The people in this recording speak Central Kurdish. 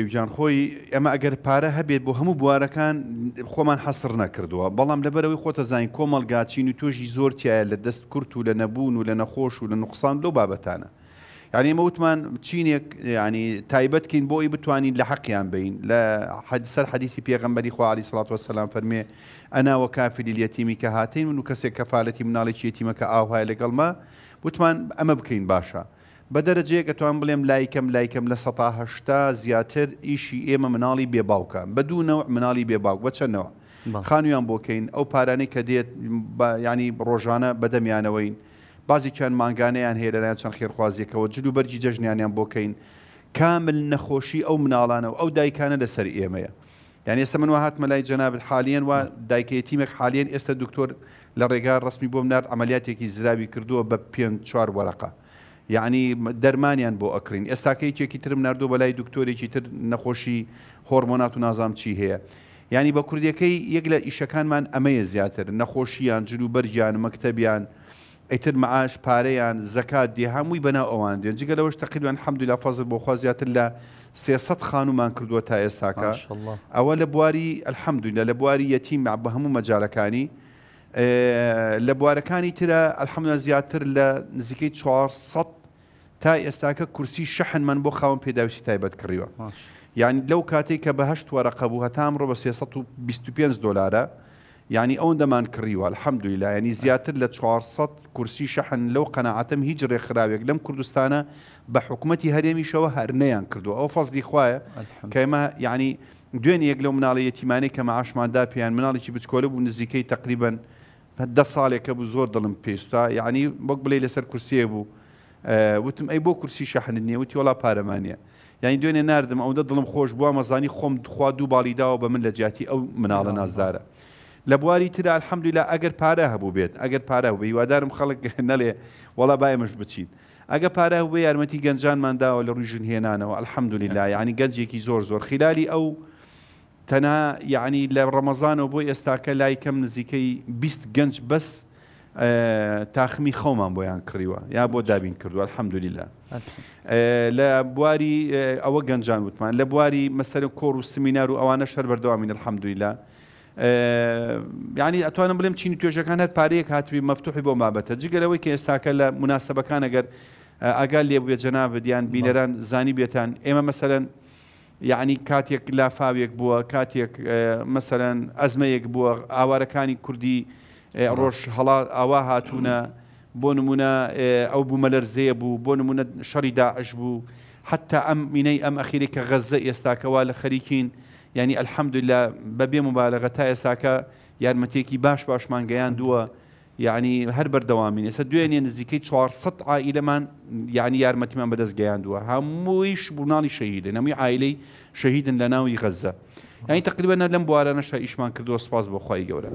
پێویجان خۆی ئەمە ئەگەر پارە هەبێت بۆ هەموو بوارەکان خۆمان حەسر نەکردووە بەڵام لەبەرەوەی خۆتە زانین کۆمەلگاچین و تۆژی زۆرتیایە لە دەست کورت و لە نەبوون و لە نەخۆش و لە نوقسان لەو بابەتانە یعنی ئمە وتمان چینێک ینی تایبەتکەین بۆی بتوانین لە حەقییان بین لە حەدسەر حەدیسی پێغمبەری خوالی سڵات وسلام فەرمێ ئەناوە کافلی لەتیمی کە هاتین من و کەسێک کەفاەتی مناڵێکی یەتیمەکە ئاوهای لەگەڵمە وتمان ئەمە بکەین باشە. بە دەرەجەیە کە توان بڵێم لایکەم لایکەم لە سەهشتا زیاتر ئیشی ئێمە مناڵی بێباوکە بە دوونەوە مناڵی بێباوک بەچەنەوە خانویان بۆکەین ئەو پارانەی کە دێت ینی ڕۆژانە بەدەمیانەوەین بازیکیان ماگانەیان هێرەیان چەند خێرخوازیەکەەوە جلو بەرجی جەژنیانیان بۆکەین کامل نەخۆشی ئەو مناڵانەوە ئەو دایکانە لەسەر ئێمەیە یعنی ئێستا منوە هاتمە لای جەناب حالیان و دایکەتیمێک حالیان ئێستا دکتۆر لە ڕێگا ڕستمی بۆم نار ئەمەلیاتێکی زراوی کردووە بە پێ چوار وەرەقە یعنی دەرمانیان بۆ ئەکرین ئێستاکەیچێکی ترم نردوو بەلای دکتۆرێکی تر نەخۆشی هۆرمۆنات و نازام چی هەیە ینی بە کوردیەکەی یەک لە ئیشەکانمان ئەمەیە زیاتر نەخۆشییان جلو بەرجیان مەکتتەبیان ئەیتر معاش پارەیان زەکات دی هەمووی بەنا ئەوان دێن جگە لەەوەش تقریبان حەمدو لا فەزل بۆخوا زیاتر لە سێسە خانومان کردووە تا ئێستاکە ئەوە لە بواری ئەلحەمدولا لە بواری یەتیم بە هەموو مەجارەکانی لە بوارەکانی ترە ئەلحەمە زیاتر لە نزیکەی 400 تا ئێستاکە کورسی شەحنمان بۆ خاوم پێداویشی تایبەت کڕیوە یعنی لەو کاتێک کە بەهشت وەرەقە بوو هەتام ڕۆ بە 325 دلارە یعنی ئەوەن دەمان کڕیوە الحەمدویلا ینی زیاتر لە 400 کورسی شەحن لەو قەنەعاتم هیچ ڕێکخراوێک لەم کوردستانە بە حکوومەتتی هەرێمیشەوە هەرنەیان کردووە ئەو فەزدی خویە کەمە یعنی دوێن یەک لەو مناڵی یەتیمانی کە مە عشماندا پێیان مناڵێکی بچکۆلە بوو نزیکەی تقریبان دە ساڵێکە بوو زۆر دڵم پێشتا یعنی بۆک بڵێ لەسەر کورسیە بوو وتم ئەی بۆ کورسی شەحننیە وتی وڵا پارەمانە یعنی دوێنێ نردم ئەوەندە دڵم خۆش بووە مەزانی خۆم خوا دوو باڵیداوە بە من لە جیاتی ئەو مناڵە نازدارە لە بواری تردا الحەمدولا ئەگەر پارە هەبوو بێت ئەگەر پارە بێ هیوادارم خەڵک نەڵێ وڵا بایمەش بچین ئەگە پارە بێ یارمەتی گەنجانمانداوە لە ڕوژن هێنانەوە الحەمدولی لا یعنی گەنجێکی زۆر زۆر خلالی ئەو تەنا یعنی لە ڕەمەزانەوە بۆ ئێستاکە لای کەم نزیکەی بیست گەنج بەس تاخمی خۆمان بۆیان کڕیوە یا بۆ دابین کردووە حەمدولیلا لە بواری ئەوە گەنجان وتمان لە بواری مەسەر کۆڕ و سمینار و ئەوانە شەر بەردەوامین الحەمدولیلا یعنی ئەتوانم بڵێم چین توێژەکان هەر پارەیەک هاتووی مەفتوحی بۆ مابەتە جگەلەوەی کە ئێستاکە لە مناسبەکان ئەگەر ئاگال لێبێ جەنابدیان بینەران زانی بێتان ئێمە مەسەرەن یعنی کاتێک لافاوێک بووە کاتێک مەسەرەن ئەزمەیەک بووە ئاوارەکانی کوردی ڕۆژ هەڵا ئاوا هاتوونە بۆ نمونە ئەو بوو مەلەرزەیە بوو بۆ نمونە شەڕی داعش بوو حتا ئەم مینەی ئەم ئەخیری کە غەزە ئێستاکەوا لە خەریکین ینی ئەلحەمدللا بەبێ مبالەغە تا ئێستاکە یارمەتێکی باش باشمان گەیان دووە یعنی هەر بەردەوامین ێستا دوێنێ نزیکەی 400 ئائیلەمان یعنی یارمەتیمان بەدەست گەیاندووە هەموویش بووناڵی شەهیدن هەمووی ئایلەی شەهیدن لە ناوی غەزە. ئەین تقریبەنە لەم بوارانەشە ئیشمان کردووە سپاس بۆ خی گەورە.